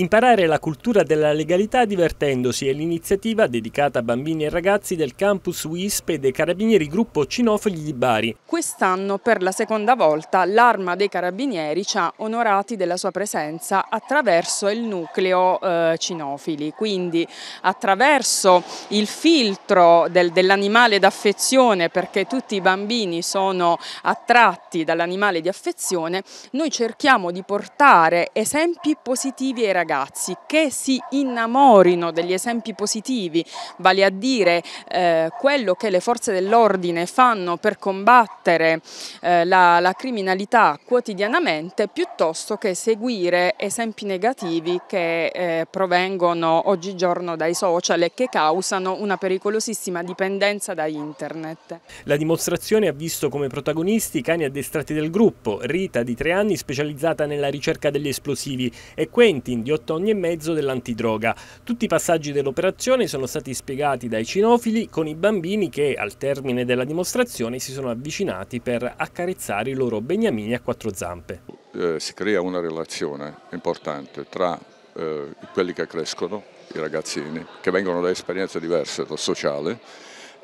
Imparare la cultura della legalità divertendosi è l'iniziativa dedicata a bambini e ragazzi del campus WISP e dei Carabinieri Gruppo Cinofogli di Bari. Quest'anno per la seconda volta l'Arma dei Carabinieri ci ha onorati della sua presenza attraverso il nucleo eh, cinofili, quindi attraverso il filtro del, dell'animale d'affezione perché tutti i bambini sono attratti dall'animale di affezione, noi cerchiamo di portare esempi positivi ai ragazzi ragazzi che si innamorino degli esempi positivi, vale a dire eh, quello che le forze dell'ordine fanno per combattere eh, la, la criminalità quotidianamente, piuttosto che seguire esempi negativi che eh, provengono oggigiorno dai social e che causano una pericolosissima dipendenza da internet. La dimostrazione ha visto come protagonisti i cani addestrati del gruppo, Rita di tre anni specializzata nella ricerca degli esplosivi e Quentin di 8 tonni e mezzo dell'antidroga. Tutti i passaggi dell'operazione sono stati spiegati dai cinofili con i bambini che al termine della dimostrazione si sono avvicinati per accarezzare i loro beniamini a quattro zampe. Eh, si crea una relazione importante tra eh, quelli che crescono, i ragazzini, che vengono da esperienze diverse, dal sociale,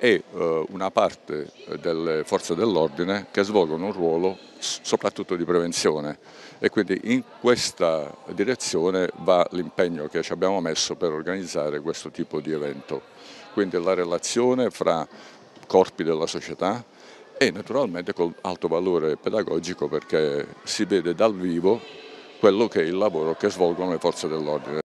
e eh, una parte eh, delle forze dell'ordine che svolgono un ruolo soprattutto di prevenzione e quindi in questa direzione va l'impegno che ci abbiamo messo per organizzare questo tipo di evento. Quindi la relazione fra corpi della società e naturalmente con alto valore pedagogico perché si vede dal vivo quello che è il lavoro che svolgono le forze dell'ordine.